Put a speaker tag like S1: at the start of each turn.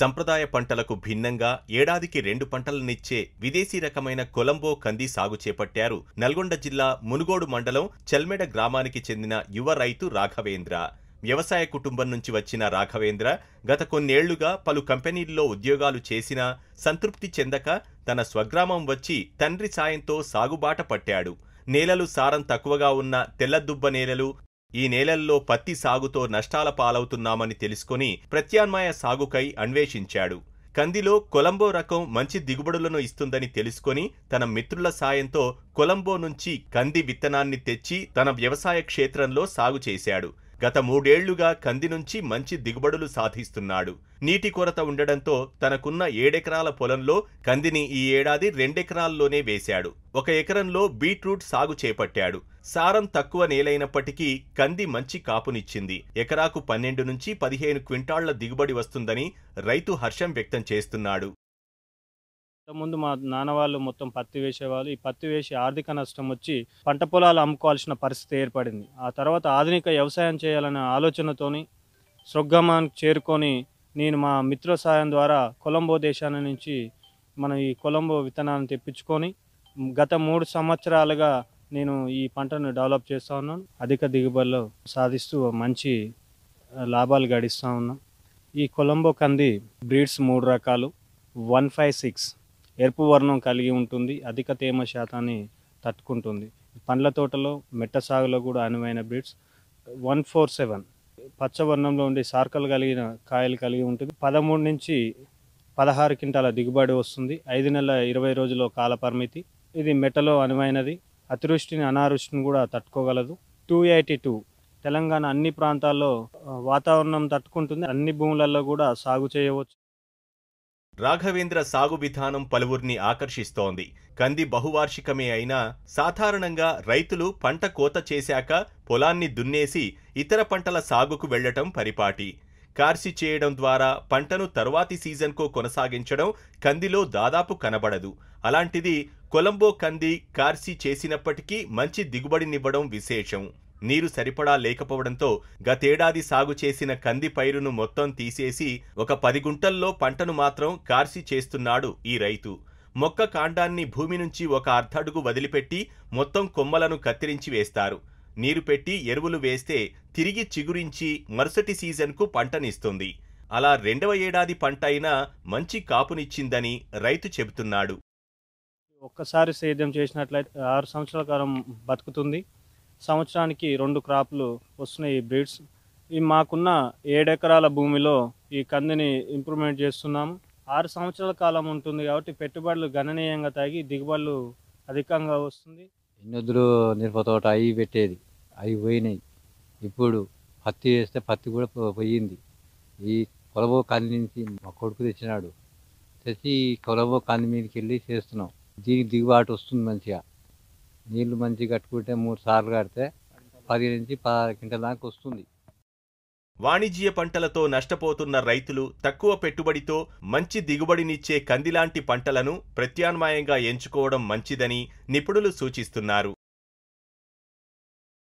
S1: సంప్రదాయ పంటలకు భిన్నంగా ఏడాదికి రెండు పంటలనిచ్చే విదేశీ రకమైన కొలంబో కంది సాగు చేపట్టారు నల్గొండ జిల్లా మునుగోడు మండలం చెల్మెడ గ్రామానికి చెందిన యువ రైతు రాఘవేంద్ర వ్యవసాయ కుటుంబం నుంచి వచ్చిన రాఘవేంద్ర గత కొన్నేళ్లుగా పలు కంపెనీల్లో ఉద్యోగాలు చేసినా సంతృప్తి చెందక తన స్వగ్రామం వచ్చి తండ్రి సాయంతో సాగుబాట పట్టాడు నేలలు సారం తక్కువగా ఉన్న తెల్లదుబ్బ నేలలు ఈ నేలల్లో పత్తి సాగుతో నష్టాల పాలవుతున్నామని తెలుసుకుని ప్రత్యామ్నాయ సాగుకై అన్వేషించాడు కందిలో కొలంబో రకం మంచి దిగుబడులను ఇస్తుందని తెలుసుకుని తన మిత్రుల సాయంతో కొలంబో నుంచి కంది విత్తనాన్ని తెచ్చి తన వ్యవసాయ క్షేత్రంలో సాగు చేశాడు గత మూడేళ్లుగా కంది నుంచి మంచి దిగుబడులు సాధిస్తున్నాడు నీటి కొరత ఉండడంతో తనకున్న ఏడెకరాల పొలంలో కందిని ఈ ఏడాది రెండెకరాల్లోనే వేశాడు ఒక ఎకరంలో బీట్రూట్ సాగు చేపట్టాడు సారం తక్కువ నేలైనప్పటికీ కంది మంచి కాపునిచ్చింది ఎకరాకు పన్నెండు నుంచి పదిహేను క్వింటాళ్ల దిగుబడి వస్తుందని రైతు హర్షం వ్యక్తం చేస్తున్నాడు
S2: ముందు మా నాన్న వాళ్ళు మొత్తం పత్తి వేసేవాళ్ళు ఈ పత్తి వేసి ఆర్థిక నష్టం వచ్చి పంట పొలాలు అమ్ముకోవాల్సిన పరిస్థితి ఏర్పడింది ఆ తర్వాత ఆధునిక వ్యవసాయం చేయాలనే ఆలోచనతోని స్వగ్గామాన్ చేరుకొని నేను మా మిత్ర సాయం ద్వారా కొలంబో దేశాన్ని నుంచి మన ఈ కొలంబో విత్తనాన్ని తెప్పించుకొని గత మూడు సంవత్సరాలుగా నేను ఈ పంటను డెవలప్ చేస్తూ ఉన్నాను అధిక దిగుబడిలో సాధిస్తూ మంచి లాభాలు గడిస్తూ ఉన్నాం ఈ కొలంబో కంది బ్రీడ్స్ మూడు రకాలు వన్ ఫైవ్ సిక్స్ ఎరుపు వర్ణం కలిగి ఉంటుంది అధిక తేమ శాతాన్ని తట్టుకుంటుంది పండ్ల తోటలో మెట్ట సాగులో కూడా అనువైన బ్రీడ్స్ వన్ ఫోర్ సెవెన్ పచ్చవర్ణంలో ఉండే సార్కలు కలిగిన కాయలు కలిగి ఉంటుంది పదమూడు నుంచి పదహారు క్వింటాల దిగుబడి వస్తుంది ఐదు నెలల ఇరవై రోజుల కాల పరిమితి ఇది మెట్టలో అనువైనది అతివృష్టిని అనారృష్టిని కూడా తట్టుకోగలదు టూ ఎయిటీ టూ తెలంగాణ అన్ని ప్రాంతాల్లో వాతావరణం తట్టుకుంటుంది అన్ని భూములలో
S1: కూడా సాగు చేయవచ్చు రాఘవేంద్ర సాగు విధానం పలువురిని ఆకర్షిస్తోంది కంది బహువార్షికమే అయినా సాధారణంగా రైతులు పంట కోత చేశాక పొలాన్ని దున్నేసి ఇతర పంటల సాగుకు వెళ్లటం పరిపాటి కార్సి చేయడం ద్వారా పంటను తర్వాతి సీజన్కో కొనసాగించడం కందిలో దాదాపు కనబడదు అలాంటిది కొలంబో కంది కార్సి చేసినప్పటికీ మంచి దిగుబడినివ్వడం విశేషం నీరు సరిపడా లేకపోవడంతో గతేడాది సాగు చేసిన కంది పైరును మొత్తం తీసేసి ఒక పది గుంటల్లో పంటను మాత్రం కార్సి చేస్తున్నాడు ఈ రైతు మొక్క కాండాన్ని భూమి నుంచి ఒక అర్ధడుగు వదిలిపెట్టి మొత్తం కొమ్మలను కత్తిరించి వేస్తారు నీరు పెట్టి ఎరువులు వేస్తే తిరిగి చిగురించి మరుసటి సీజన్కు పంటనిస్తుంది అలా రెండవ ఏడాది పంట అయినా మంచి కాపునిచ్చిందని రైతు చెబుతున్నాడు
S2: ఒక్కసారి సేద్యం చేసినట్లయితే ఆరు సంవత్సరాల కాలం బతుకుతుంది సంవత్సరానికి రెండు క్రాప్లు వస్తున్నాయి ఈ బ్రీడ్స్ ఈ మాకున్న ఏడెకరాల భూమిలో ఈ కందిని ఇంప్రూవ్మెంట్ చేస్తున్నాము ఆరు సంవత్సరాల కాలం ఉంటుంది కాబట్టి పెట్టుబడులు గణనీయంగా తాగి దిగుబడులు అధికంగా వస్తుంది
S3: ఎన్నొద్దులు మిరప తోట అవి పెట్టేది అవి పోయినాయి ఇప్పుడు పత్తి వేస్తే పత్తి కూడా పోయింది ఈ కొలబో కంది నుంచి మా కొడుకు తెచ్చినాడు తెచ్చి కొలబో కంది మీదకి వెళ్ళి చేస్తున్నాం దీనికి దిగుబాటు వస్తుంది మంచిగా నీళ్లు మంచి కట్టుకుంటే మూడు సార్లు కడితే
S1: పది నుంచి పదహారు క్వింటల దాకా వస్తుంది వాణిజ్య పంటలతో నష్టపోతున్న రైతులు తక్కువ పెట్టుబడితో మంచి దిగుబడినిచ్చే కందిలాంటి పంటలను ప్రత్యామ్నాయంగా ఎంచుకోవడం మంచిదని నిపుణులు సూచిస్తున్నారు